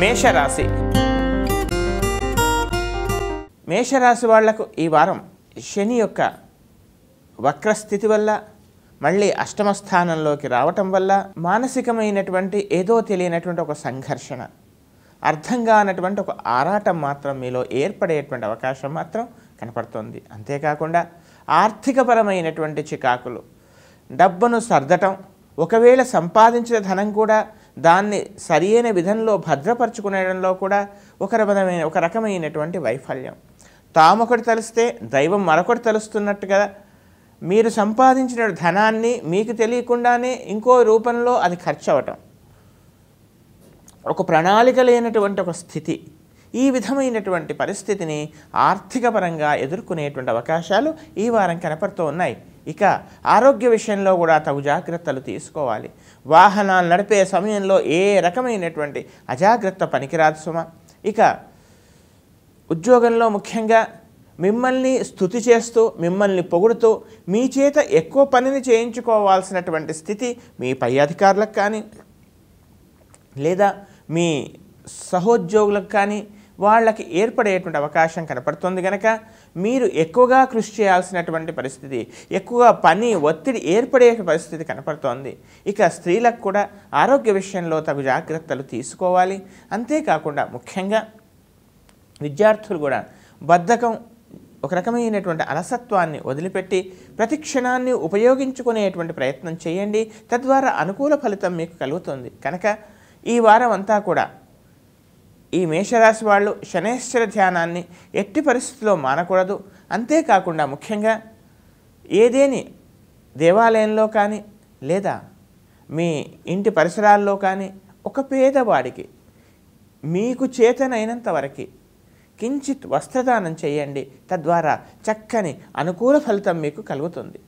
మేషరాశి మేషరాశి వాళ్లకు ఈ వారం శని యొక్క వక్రస్థితి వల్ల మళ్ళీ అష్టమ స్థానంలోకి రావటం వల్ల మానసికమైనటువంటి ఏదో తెలియనటువంటి ఒక సంఘర్షణ అర్థం కానటువంటి ఒక ఆరాటం మాత్రం మీలో ఏర్పడేటువంటి అవకాశం మాత్రం కనపడుతుంది అంతేకాకుండా ఆర్థికపరమైనటువంటి చికాకులు డబ్బును సర్దటం ఒకవేళ సంపాదించిన ధనం కూడా దాన్ని సరి అయిన విధంలో భద్రపరచుకునేయడంలో కూడా ఒక రకమైన ఒక రకమైనటువంటి వైఫల్యం తాము ఒకటి తలిస్తే దైవం మరొకటి కదా మీరు సంపాదించిన ధనాన్ని మీకు తెలియకుండానే ఇంకో రూపంలో అది ఖర్చు అవటం ఒక ప్రణాళిక లేనటువంటి ఒక స్థితి ఈ విధమైనటువంటి పరిస్థితిని ఆర్థికపరంగా ఎదుర్కొనేటువంటి అవకాశాలు ఈ వారం కనపడుతూ ఉన్నాయి ఇక ఆరోగ్య విషయంలో కూడా తగు జాగ్రత్తలు తీసుకోవాలి వాహనాలు నడిపే సమయంలో ఏ రకమైనటువంటి అజాగ్రత్త పనికిరాదు సుమ ఇక ఉద్యోగంలో ముఖ్యంగా మిమ్మల్ని స్థుతి చేస్తూ మిమ్మల్ని పొగుడుతూ మీ చేత ఎక్కువ పనిని చేయించుకోవాల్సినటువంటి స్థితి మీ పై అధికారులకు కానీ లేదా మీ సహోద్యోగులకు కానీ వాళ్ళకి ఏర్పడేటువంటి అవకాశం కనపడుతుంది కనుక మీరు ఎక్కువగా కృషి చేయాల్సినటువంటి పరిస్థితి ఎక్కువగా పని ఒత్తిడి ఏర్పడే పరిస్థితి కనపడుతోంది ఇక స్త్రీలకు కూడా ఆరోగ్య విషయంలో తగు జాగ్రత్తలు తీసుకోవాలి అంతేకాకుండా ముఖ్యంగా విద్యార్థులు కూడా బద్ధకం ఒక రకమైనటువంటి అలసత్వాన్ని వదిలిపెట్టి ప్రతి క్షణాన్ని ఉపయోగించుకునేటువంటి ప్రయత్నం చేయండి తద్వారా అనుకూల ఫలితం మీకు కలుగుతుంది కనుక ఈ వారం అంతా కూడా ఈ మేషరాశి వాళ్ళు శనేశ్వర ధ్యానాన్ని ఎట్టి పరిస్థితిలో మానకూడదు అంతేకాకుండా ముఖ్యంగా ఏదేని దేవాలయంలో కానీ లేదా మీ ఇంటి పరిసరాల్లో కానీ ఒక పేదవాడికి మీకు చేతనైనంత వరకు కించిత్ వస్త్రదానం చేయండి తద్వారా చక్కని అనుకూల ఫలితం మీకు కలుగుతుంది